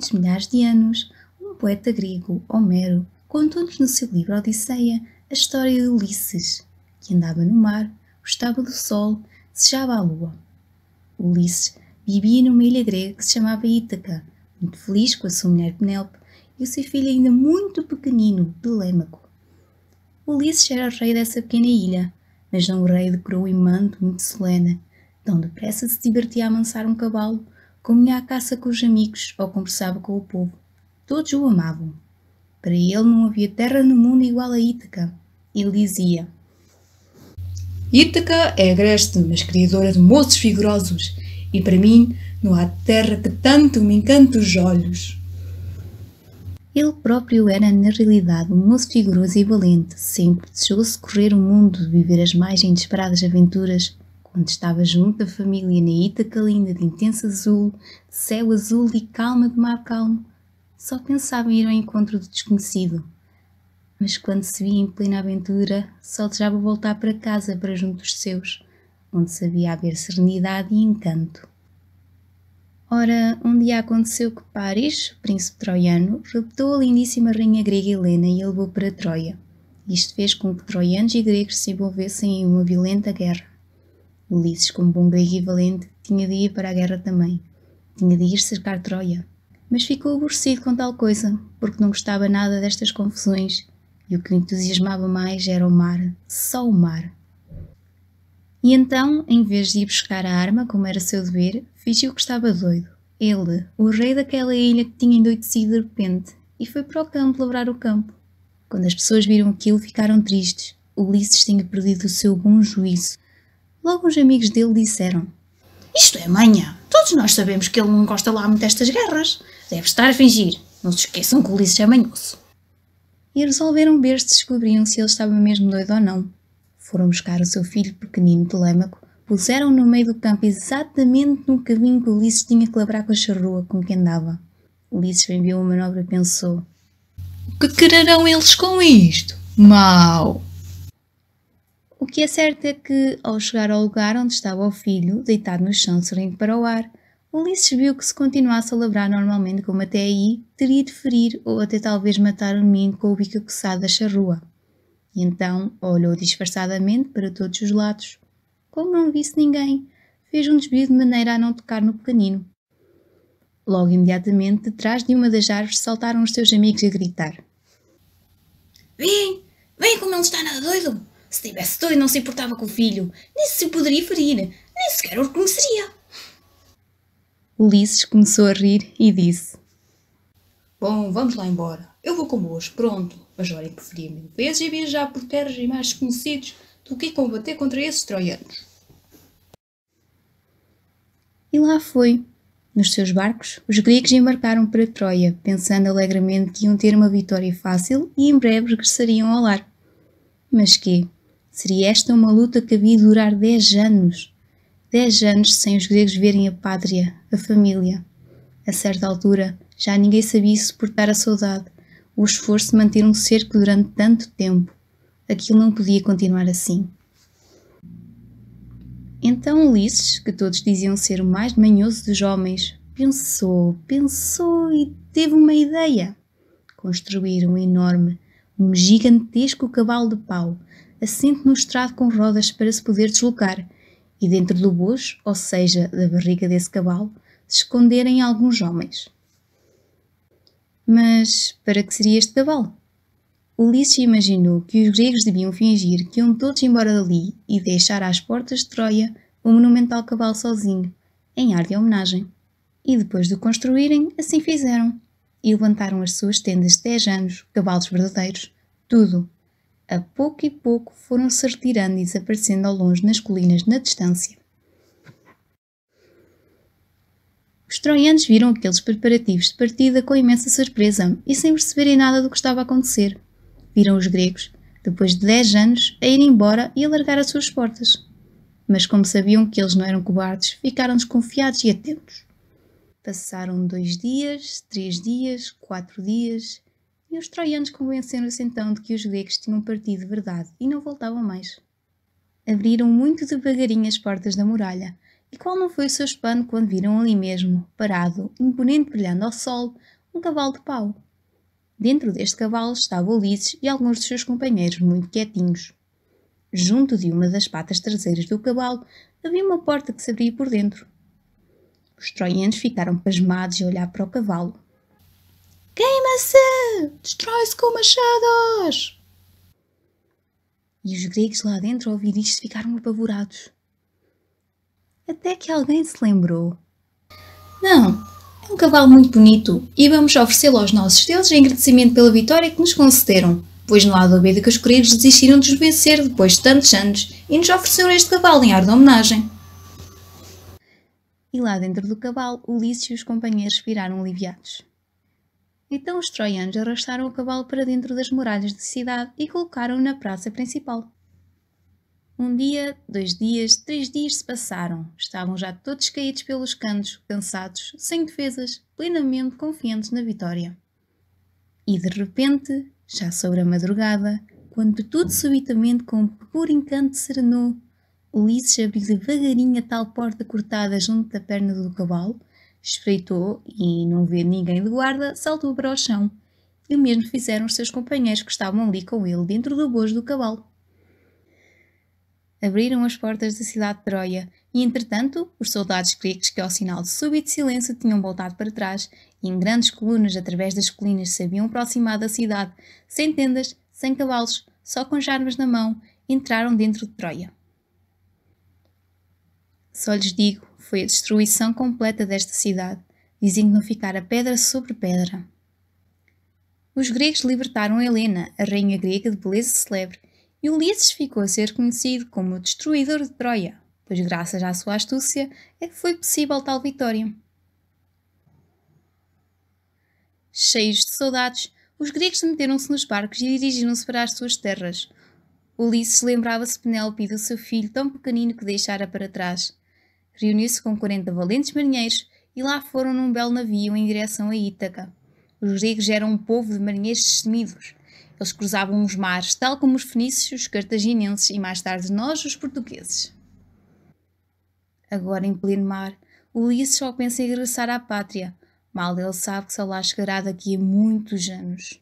muitos milhares de anos, um poeta grego, Homero, contou-nos no seu livro Odisseia a história de Ulisses, que andava no mar, gostava do sol, desejava a lua. Ulisses vivia numa ilha grega que se chamava Ítaca, muito feliz com a sua mulher Penélope e o seu filho ainda muito pequenino, Telêmaco. Ulisses era o rei dessa pequena ilha, mas não o rei de coroa e manto muito solene. Tão depressa se divertia a amansar um cavalo comia à caça com os amigos ou conversava com o povo. Todos o amavam. Para ele não havia terra no mundo igual a Ítaca. Ele dizia: Ítaca é agreste, mas criadora de moços vigorosos, e para mim não há terra que tanto me encante os olhos. Ele próprio era, na realidade, um moço vigoroso e valente, sempre deixou-se correr o mundo, viver as mais inesperadas aventuras onde estava junto da família na Ítaca linda de intenso azul, céu azul e calma de mar calmo. Só pensava em ir ao encontro do desconhecido. Mas quando se via em plena aventura, só desejava voltar para casa, para junto dos seus, onde sabia haver serenidade e encanto. Ora, um dia aconteceu que Paris, príncipe troiano, raptou a lindíssima rainha grega Helena e a levou para Troia. Isto fez com que troianos e gregos se envolvessem em uma violenta guerra. Ulisses, como bom grego e valente, tinha de ir para a guerra também. Tinha de ir cercar Troia. Mas ficou aborrecido com tal coisa, porque não gostava nada destas confusões, e o que o entusiasmava mais era o mar, só o mar. E então, em vez de ir buscar a arma, como era seu dever, fingiu que estava doido. Ele, o rei daquela ilha que tinha endoidecido de repente, e foi para o campo labrar o campo. Quando as pessoas viram aquilo, ficaram tristes. Ulisses tinha perdido o seu bom juízo Logo os amigos dele disseram: Isto é manha! Todos nós sabemos que ele não gosta lá muito destas guerras. Deve estar a fingir. Não se esqueçam que o Ulisses é manhoso. E resolveram ver se descobriam se ele estava mesmo doido ou não. Foram buscar o seu filho pequenino Telêmaco, puseram-o no meio do campo exatamente no caminho que Ulisses tinha que labrar com a charrua com quem andava. Ulisses bem viu a manobra e pensou: O que quererão eles com isto? Mau! O que é certo é que, ao chegar ao lugar onde estava o filho, deitado no chão sorrindo para o ar, Ulisses viu que se continuasse a labrar normalmente como até aí, teria de ferir ou até talvez matar o menino com o bico coçado da charrua. E então olhou disfarçadamente para todos os lados. Como não visse ninguém, fez um desvio de maneira a não tocar no pequenino. Logo imediatamente, de trás de uma das árvores, saltaram os seus amigos a gritar. Vem! Vem como ele está nada doido! Se tivesse tudo e não se importava com o filho, nem se o poderia ferir, nem sequer o reconheceria. Ulisses começou a rir e disse: Bom, vamos lá embora. Eu vou convosco, pronto. Mas olhem, preferia mil vezes e viajar por terras e mais desconhecidos do que combater contra esses troianos. E lá foi. Nos seus barcos, os gregos embarcaram para Troia, pensando alegremente que iam ter uma vitória fácil e em breve regressariam ao lar. Mas que, Seria esta uma luta que havia de durar dez anos. Dez anos sem os gregos verem a pátria, a família. A certa altura, já ninguém sabia suportar a saudade, o esforço de manter um cerco durante tanto tempo. Aquilo não podia continuar assim. Então Ulisses, que todos diziam ser o mais manhoso dos homens, pensou, pensou e teve uma ideia. Construir um enorme, um gigantesco cavalo de pau, assente no estrado com rodas para se poder deslocar, e dentro do bojo, ou seja, da barriga desse cavalo, se esconderem alguns homens. Mas para que seria este cavalo? Ulisses imaginou que os gregos deviam fingir que iam todos embora dali e deixar às portas de Troia o monumental cavalo sozinho, em ar de homenagem. E depois de o construírem, assim fizeram. E levantaram as suas tendas de 10 anos, cavalos verdadeiros, tudo a pouco e pouco foram se retirando e desaparecendo ao longe nas colinas na distância. Os troianos viram aqueles preparativos de partida com imensa surpresa e sem perceberem nada do que estava a acontecer. Viram os gregos, depois de dez anos, a ir embora e a largar as suas portas. Mas como sabiam que eles não eram cobardes, ficaram desconfiados e atentos. Passaram dois dias, três dias, quatro dias e os troianos convenceram-se então de que os gregos tinham partido de verdade e não voltavam mais. Abriram muito devagarinho as portas da muralha, e qual não foi o seu espanto quando viram ali mesmo, parado, imponente brilhando ao sol, um cavalo de pau. Dentro deste cavalo estava Ulisses e alguns dos seus companheiros muito quietinhos. Junto de uma das patas traseiras do cavalo havia uma porta que se abria por dentro. Os troianos ficaram pasmados a olhar para o cavalo, Queima-se! Destrói-se com machados! E os gregos lá dentro ao ouvir isto ficaram apavorados. Até que alguém se lembrou. Não, é um cavalo muito bonito e vamos oferecê-lo aos nossos deuses em agradecimento pela vitória que nos concederam, pois não há dúvida que os gregos desistiram de nos vencer depois de tantos anos e nos ofereceram este cavalo em ar de homenagem. E lá dentro do cavalo, Ulisses e os companheiros viraram aliviados. Então os troianos arrastaram o cavalo para dentro das muralhas da cidade e colocaram-o na praça principal. Um dia, dois dias, três dias se passaram. Estavam já todos caídos pelos cantos, cansados, sem defesas, plenamente confiantes na vitória. E de repente, já sobre a madrugada, quando tudo subitamente com um puro encanto serenou, Ulisses abriu devagarinho a tal porta cortada junto da perna do cavalo Espreitou e, não vendo ninguém de guarda, saltou para o chão. E o mesmo fizeram os seus companheiros que estavam ali com ele dentro do bojo do cavalo. Abriram as portas da cidade de Troia e, entretanto, os soldados gregos que, ao sinal de súbito silêncio, tinham voltado para trás e, em grandes colunas através das colinas, se haviam aproximado da cidade, sem tendas, sem cavalos, só com as armas na mão, entraram dentro de Troia. Só lhes digo, foi a destruição completa desta cidade, a pedra sobre pedra. Os gregos libertaram Helena, a rainha grega de beleza celebre, e Ulisses ficou a ser conhecido como o destruidor de Troia, pois graças à sua astúcia é que foi possível tal vitória. Cheios de soldados, os gregos meteram-se nos barcos e dirigiram-se para as suas terras. Ulisses lembrava-se Penélope do seu filho tão pequenino que deixara para trás, Reuniu-se com 40 valentes marinheiros e lá foram num belo navio em direção a Ítaca. Os gregos eram um povo de marinheiros destemidos. Eles cruzavam os mares, tal como os fenícios, os cartaginenses e mais tarde nós, os portugueses. Agora, em pleno mar, Ulisses só pensa em regressar à pátria. Mal ele sabe que só lá chegará daqui a muitos anos.